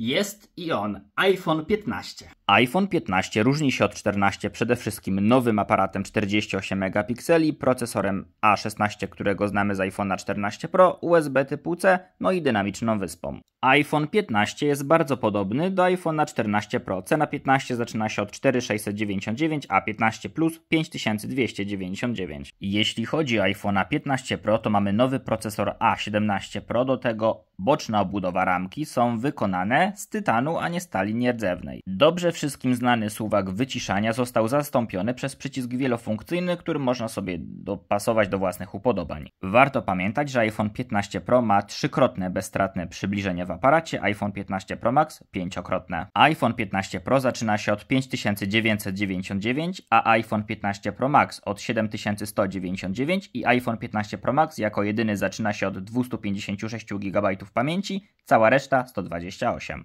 Jest i on, iPhone 15 iPhone 15 różni się od 14 przede wszystkim nowym aparatem 48 megapikseli, procesorem A16, którego znamy z iPhone'a 14 Pro, USB typu C, no i dynamiczną wyspą. iPhone 15 jest bardzo podobny do iPhone'a 14 Pro. Cena 15 zaczyna się od 4699, a 15 Plus 5299. Jeśli chodzi o iPhone'a 15 Pro, to mamy nowy procesor A17 Pro, do tego boczna obudowa ramki są wykonane z tytanu, a nie stali nierdzewnej. Dobrze wszystkim znany suwak wyciszania został zastąpiony przez przycisk wielofunkcyjny, który można sobie dopasować do własnych upodobań. Warto pamiętać, że iPhone 15 Pro ma trzykrotne bezstratne przybliżenie w aparacie, iPhone 15 Pro Max pięciokrotne. iPhone 15 Pro zaczyna się od 5999, a iPhone 15 Pro Max od 7199 i iPhone 15 Pro Max jako jedyny zaczyna się od 256 GB pamięci, cała reszta 128.